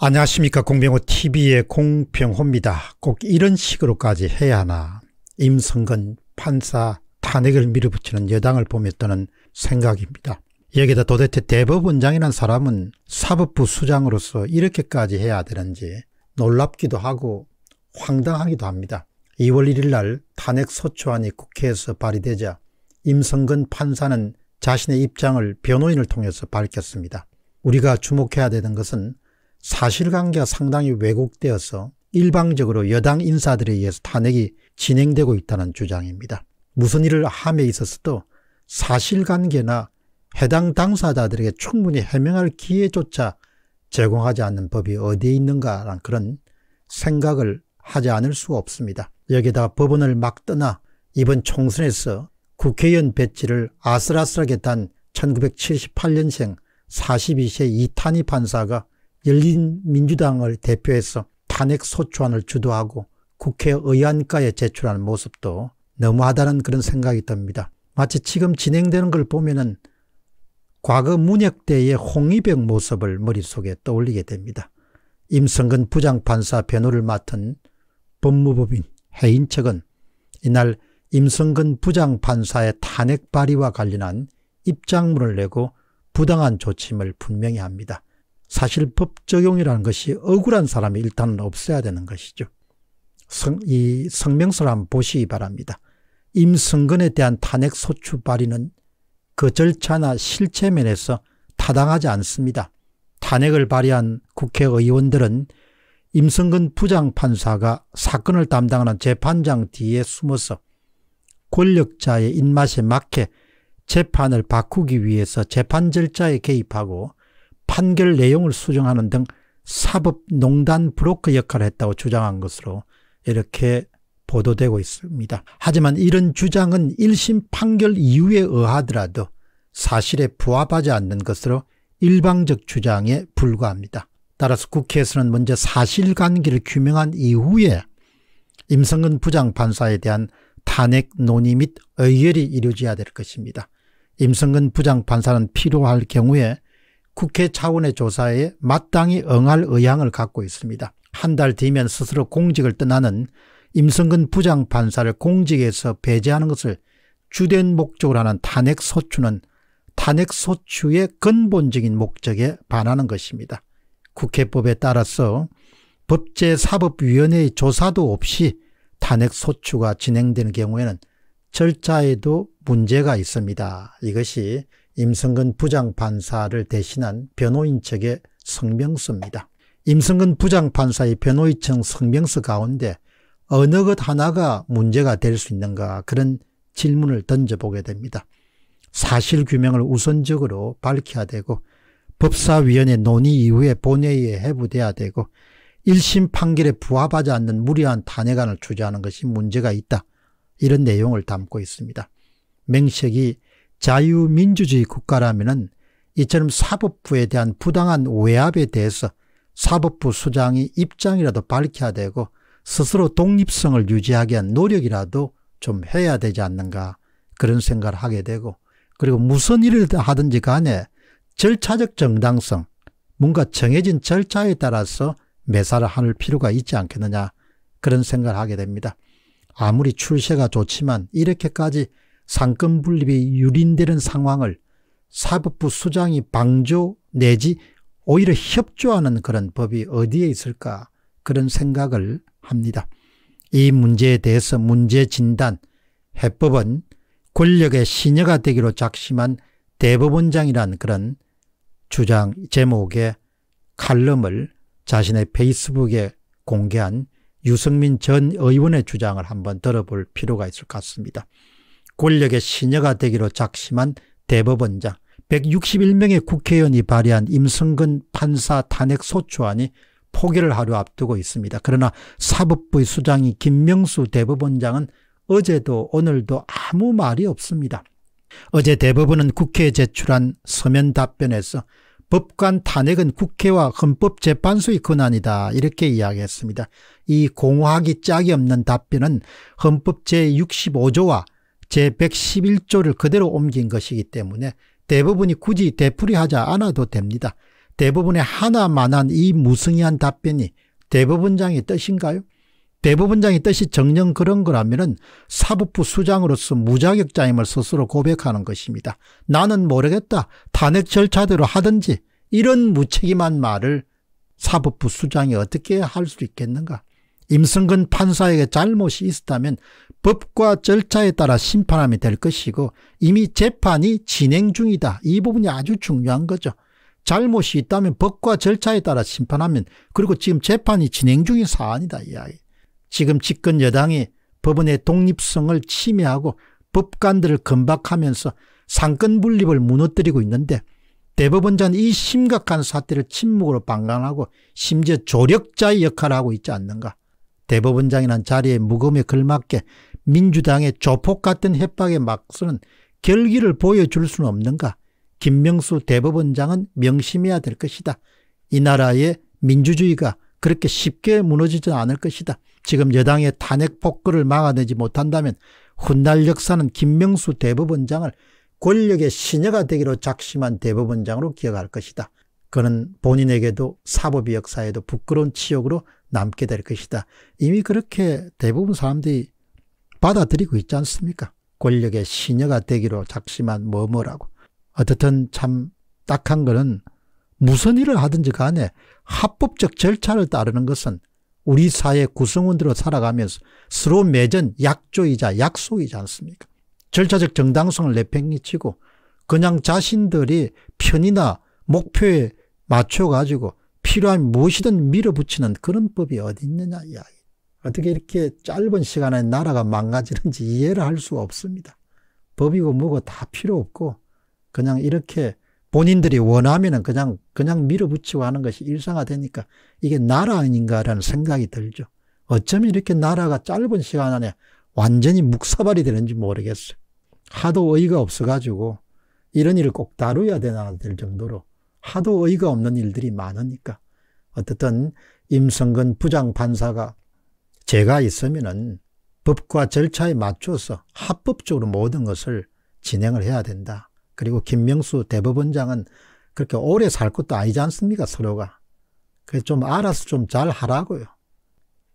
안녕하십니까 공병호 TV의 공병호입니다. 꼭 이런 식으로까지 해야 하나 임성근 판사 탄핵을 밀어붙이는 여당을 보며 드는 생각입니다. 여기다 도대체 대법원장이란 사람은 사법부 수장으로서 이렇게까지 해야 되는지 놀랍기도 하고 황당하기도 합니다. 2월 1일 날 탄핵 소추안이 국회에서 발의되자 임성근 판사는 자신의 입장을 변호인을 통해서 밝혔습니다. 우리가 주목해야 되는 것은 사실관계가 상당히 왜곡되어서 일방적으로 여당 인사들에 의해서 탄핵이 진행되고 있다는 주장입니다. 무슨 일을 함에 있어서도 사실관계나 해당 당사자들에게 충분히 해명할 기회조차 제공하지 않는 법이 어디에 있는가라는 그런 생각을 하지 않을 수 없습니다. 여기에다가 법원을 막 떠나 이번 총선에서 국회의원 배치를 아슬아슬하게 단 1978년생 42세 이탄희 판사가 열린민주당을 대표해서 탄핵 소추안을 주도하고 국회 의안가에 제출한 모습도 너무하다는 그런 생각이 듭니다. 마치 지금 진행되는 걸 보면은 과거 문혁 대의 홍의병 모습을 머릿속에 떠올리게 됩니다. 임성근 부장판사 변호를 맡은 법무법인 해인척은 이날 임성근 부장판사의 탄핵 발의와 관련한 입장문을 내고 부당한 조침을 분명히 합니다. 사실 법 적용이라는 것이 억울한 사람이 일단은 없어야 되는 것이죠. 성, 이 성명서를 한번 보시기 바랍니다. 임성근에 대한 탄핵 소추 발의는 그 절차나 실체 면에서 타당하지 않습니다. 탄핵을 발의한 국회의원들은 임성근 부장판사가 사건을 담당하는 재판장 뒤에 숨어서 권력자의 입맛에 맞게 재판을 바꾸기 위해서 재판 절차에 개입하고 판결 내용을 수정하는 등 사법농단 브로커 역할을 했다고 주장한 것으로 이렇게 보도되고 있습니다. 하지만 이런 주장은 1심 판결 이후에 의하더라도 사실에 부합하지 않는 것으로 일방적 주장에 불과합니다. 따라서 국회에서는 먼저 사실관계를 규명한 이후에 임성근 부장판사에 대한 탄핵 논의 및 의결이 이루어져야 될 것입니다. 임성근 부장판사는 필요할 경우에 국회 차원의 조사에 마땅히 응할 의향을 갖고 있습니다. 한 달 뒤면 스스로 공직을 떠나는 임성근 부장판사를 공직에서 배제하는 것을 주된 목적으로 하는 탄핵소추는 탄핵소추의 근본적인 목적에 반하는 것입니다. 국회법에 따라서 법제사법위원회의 조사도 없이 탄핵소추가 진행되는 경우에는 절차에도 문제가 있습니다. 이것이 임성근 부장판사를 대신한 변호인 측의 성명서입니다. 임성근 부장판사의 변호인청 성명서 가운데 어느 것 하나가 문제가 될 수 있는가 그런 질문을 던져보게 됩니다. 사실 규명을 우선적으로 밝혀야 되고 법사위원회 논의 이후에 본회의에 해부돼야 되고 1심 판결에 부합하지 않는 무리한 탄핵안을 주장하는 것이 문제가 있다. 이런 내용을 담고 있습니다. 맹식이 자유민주주의 국가라면 이처럼 사법부에 대한 부당한 외압에 대해서 사법부 수장이 입장이라도 밝혀야 되고 스스로 독립성을 유지하기 위한 노력이라도 좀 해야 되지 않는가 그런 생각을 하게 되고 그리고 무슨 일을 하든지 간에 절차적 정당성 뭔가 정해진 절차에 따라서 매사를 할 필요가 있지 않겠느냐 그런 생각을 하게 됩니다. 아무리 출세가 좋지만 이렇게까지 상권 분립이 유린되는 상황을 사법부 수장이 방조 내지 오히려 협조하는 그런 법이 어디에 있을까 그런 생각을 합니다. 이 문제에 대해서 문제 진단, 해법은 권력의 신여가 되기로 작심한 대법원장이란 그런 주장 제목의 칼럼을 자신의 페이스북에 공개한 유승민 전 의원의 주장을 한번 들어볼 필요가 있을 것 같습니다. 권력의 신여가 되기로 작심한 대법원장 161명의 국회의원이 발의한 임성근 판사 탄핵 소추안이 포기를 하루 앞두고 있습니다. 그러나 사법부의 수장이 김명수 대법원장은 어제도 오늘도 아무 말이 없습니다. 어제 대법원은 국회에 제출한 서면 답변에서 법관 탄핵은 국회와 헌법재판소의 권한이다 이렇게 이야기했습니다. 이 공허하기 짝이 없는 답변은 헌법 제65조와 제111조를 그대로 옮긴 것이기 때문에 대부분이 굳이 되풀이하지 않아도 됩니다. 대부분의 하나만한 이무승의한 답변이 대법원장의 뜻인가요? 대법원장의 뜻이 정녕 그런 거라면 사법부 수장으로서 무자격자임을 스스로 고백하는 것입니다. 나는 모르겠다. 탄핵 절차대로 하든지 이런 무책임한 말을 사법부 수장이 어떻게 할 수 있겠는가. 임승근 판사에게 잘못이 있었다면 법과 절차에 따라 심판함이 될 것이고 이미 재판이 진행 중이다. 이 부분이 아주 중요한 거죠. 잘못이 있다면 법과 절차에 따라 심판하면 그리고 지금 재판이 진행 중인 사안이다 이야기. 지금 집권 여당이 법원의 독립성을 침해하고 법관들을 건박하면서 상권 분립을 무너뜨리고 있는데 대법원장이 심각한 사태를 침묵으로 방관하고 심지어 조력자의 역할을 하고 있지 않는가. 대법원장이란 자리에 무거움에 걸맞게 민주당의 조폭 같은 협박에 막서는 결기를 보여줄 수는 없는가. 김명수 대법원장은 명심해야 될 것이다. 이 나라의 민주주의가 그렇게 쉽게 무너지지 않을 것이다. 지금 여당의 탄핵 폭거를 막아내지 못한다면 훗날 역사는 김명수 대법원장을 권력의 신여가 되기로 작심한 대법원장으로 기억할 것이다. 그는 본인에게도 사법의 역사에도 부끄러운 치욕으로 남게 될 것이다. 이미 그렇게 대부분 사람들이 받아들이고 있지 않습니까? 권력의 시녀가 되기로 작심한 뭐뭐라고. 어떻든 참 딱한 거는 무슨 일을 하든지 간에 합법적 절차를 따르는 것은 우리 사회 구성원들로 살아가면서 서로 매전 약조이자 약속이지 않습니까? 절차적 정당성을 내팽개치고 그냥 자신들이 편이나 목표에 맞춰가지고 필요한 무엇이든 밀어붙이는 그런 법이 어디 있느냐 이야기. 어떻게 이렇게 짧은 시간에 나라가 망가지는지 이해를 할 수 없습니다. 법이고 뭐고 다 필요 없고 그냥 이렇게 본인들이 원하면은 그냥 그냥 밀어붙이고 하는 것이 일상화되니까 이게 나라 아닌가라는 생각이 들죠. 어쩌 이렇게 나라가 짧은 시간 안에 완전히 묵사발이 되는지 모르겠어요. 하도 의의가 없어가지고 이런 일을 꼭 다루어야 되나 될 정도로 하도 의의가 없는 일들이 많으니까 어떻든 임성근 부장판사가 제가 있으면 법과 절차에 맞춰서 합법적으로 모든 것을 진행을 해야 된다. 그리고 김명수 대법원장은 그렇게 오래 살 것도 아니지 않습니까 서로가. 그래서 좀 알아서 좀 잘 하라고요.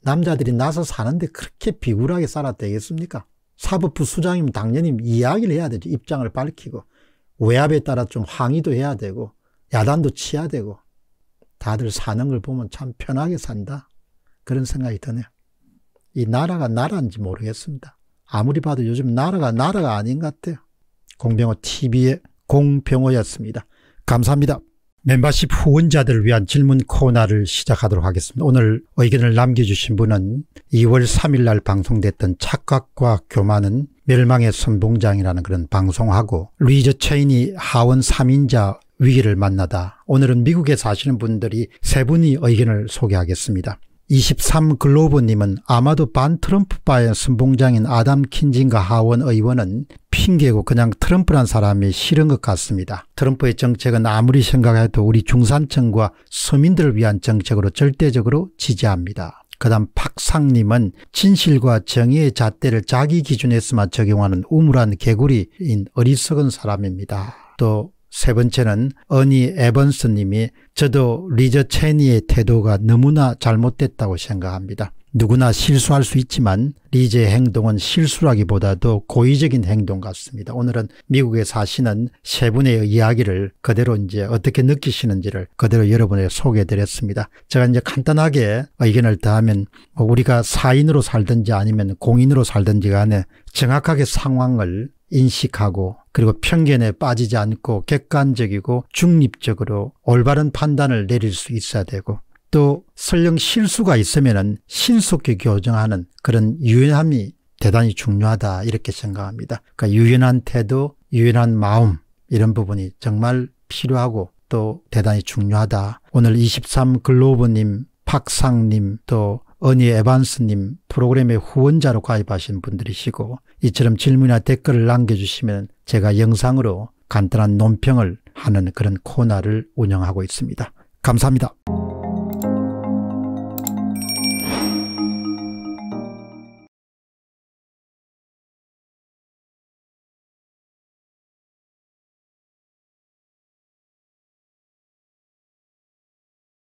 남자들이 나서 사는데 그렇게 비굴하게 살아았되겠습니까 사법부 수장이면 당연히 이야기를 해야 되죠. 입장을 밝히고. 외압에 따라 좀 항의도 해야 되고 야단도 치야 되고 다들 사는 걸 보면 참 편하게 산다. 그런 생각이 드네요. 이 나라가 나라인지 모르겠습니다. 아무리 봐도 요즘 나라가 나라가 아닌 것 같아요. 공병호 TV의 공병호였습니다. 감사합니다. 멤버십 후원자들을 위한 질문 코너를 시작하도록 하겠습니다. 오늘 의견을 남겨주신 분은 2월 3일 날 방송됐던 착각과 교만은 멸망의 선봉장이라는 그런 방송하고 리저 체인이 하원 3인자 위기를 만나다 오늘은 미국에 사시는 분들이 세 분이 의견을 소개하겠습니다. 23글로브님은 아마도 반 트럼프파의 순봉장인 아담 킨진과 하원 의원은 핑계고 그냥 트럼프란 사람이 싫은 것 같습니다. 트럼프의 정책은 아무리 생각해도 우리 중산층과 서민들을 위한 정책으로 절대적으로 지지합니다. 그 다음 박상님은 진실과 정의의 잣대를 자기 기준에서만 적용하는 우물한 개구리인 어리석은 사람입니다. 또세 번째는 어니 에번스 님이 저도 리저 체니의 태도가 너무나 잘못됐다고 생각합니다. 누구나 실수할 수 있지만 리저의 행동은 실수라기보다도 고의적인 행동 같습니다. 오늘은 미국에 사시는 세 분의 이야기를 그대로 이제 어떻게 느끼시는지를 그대로 여러분에 게 소개해드렸습니다. 제가 이제 간단하게 의견을 더하면 뭐 우리가 사인으로 살든지 아니면 공인으로 살든지 간에 정확하게 상황을 인식하고 그리고 편견에 빠지지 않고 객관적이고 중립적으로 올바른 판단을 내릴 수 있어야 되고 또 설령 실수가 있으면 신속히 교정하는 그런 유연함이 대단히 중요하다 이렇게 생각합니다. 그러니까 유연한 태도, 유연한 마음 이런 부분이 정말 필요하고 또 대단히 중요하다. 오늘 23 글로브님, 박상님 또 어니 에반스님 프로그램의 후원자로 가입하신 분들이시고 이처럼 질문이나 댓글을 남겨주시면 제가 영상으로 간단한 논평을 하는 그런 코너를 운영하고 있습니다. 감사합니다.